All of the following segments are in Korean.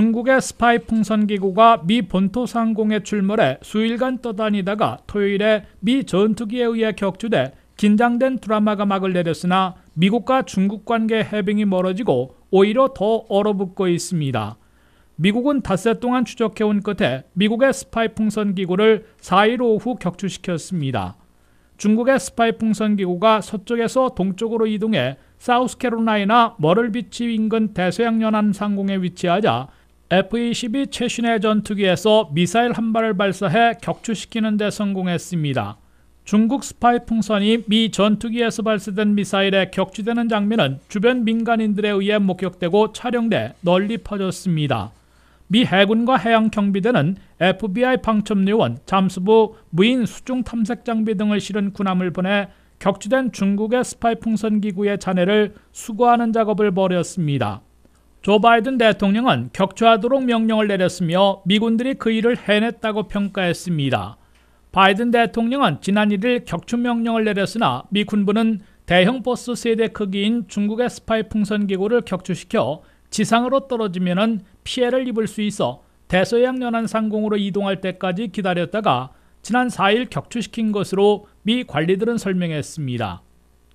중국의 스파이 풍선 기구가 미 본토 상공에 출몰해 수일간 떠다니다가 토요일에 미 전투기에 의해 격추돼 긴장된 드라마가 막을 내렸으나 미국과 중국 관계 해빙이 멀어지고 오히려 더 얼어붙고 있습니다. 미국은 닷새 동안 추적해온 끝에 미국의 스파이 풍선 기구를 4일 오후 격추시켰습니다. 중국의 스파이 풍선 기구가 서쪽에서 동쪽으로 이동해 사우스캐롤라이나 머럴비치 인근 대서양 연안 상공에 위치하자 F-22 e 최신의 전투기에서 미사일 한 발을 발사해 격추시키는 데 성공했습니다. 중국 스파이 풍선이 미 전투기에서 발사된 미사일에 격추되는 장면은 주변 민간인들에 의해 목격되고 촬영돼 널리 퍼졌습니다. 미 해군과 해양 경비대는 FBI 방첩 요원, 잠수부, 무인 수중 탐색 장비 등을 실은 군함을 보내 격추된 중국의 스파이 풍선 기구의 잔해를 수거하는 작업을 벌였습니다. 조 바이든 대통령은 격추하도록 명령을 내렸으며 미군들이 그 일을 해냈다고 평가했습니다. 바이든 대통령은 지난 1일 격추 명령을 내렸으나 미 군부는 대형 버스 세대 크기인 중국의 스파이 풍선 기구를 격추시켜 지상으로 떨어지면 피해를 입을 수 있어 대서양 연안 상공으로 이동할 때까지 기다렸다가 지난 4일 격추시킨 것으로 미 관리들은 설명했습니다.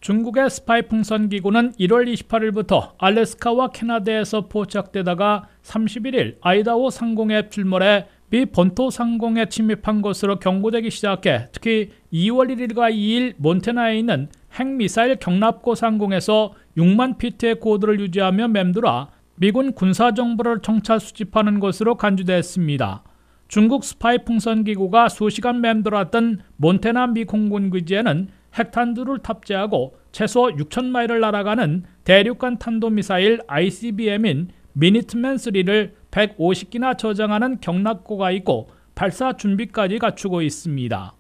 중국의 스파이 풍선 기구는 1월 28일부터 알래스카와 캐나다에서 포착되다가 31일 아이다호 상공에 출몰해 미 본토 상공에 침입한 것으로 경고되기 시작해 특히 2월 1일과 2일 몬테나에 있는 핵미사일 경납고 상공에서 6만 피트의 고도를 유지하며 맴돌아 미군 군사 정보를 정찰 수집하는 것으로 간주됐습니다. 중국 스파이 풍선 기구가 수시간 맴돌았던 몬테나 미 공군 기지에는 핵탄두를 탑재하고 최소 6천 마일을 날아가는 대륙간 탄도미사일 ICBM인 미니트맨3를 150기나 저장하는 경락고가 있고 발사 준비까지 갖추고 있습니다.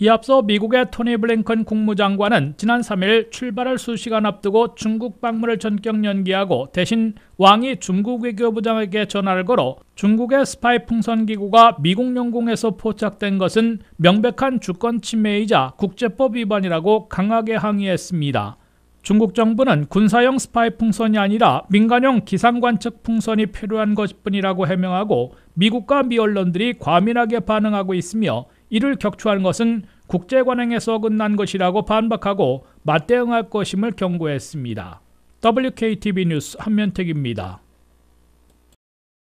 이에 앞서 미국의 토니 블링컨 국무장관은 지난 3일 출발을 수시간 앞두고 중국 방문을 전격 연기하고 대신 왕이 중국 외교부장에게 전화를 걸어 중국의 스파이 풍선 기구가 미국 영공에서 포착된 것은 명백한 주권 침해이자 국제법 위반이라고 강하게 항의했습니다. 중국 정부는 군사용 스파이 풍선이 아니라 민간용 기상관측 풍선이 필요한 것뿐이라고 해명하고 미국과 미 언론들이 과민하게 반응하고 있으며 이를 격추하는 것은 국제 관행에서 끝난 것이라고 반박하고 맞대응할 것임을 경고했습니다. WKTV 뉴스 한면택입니다.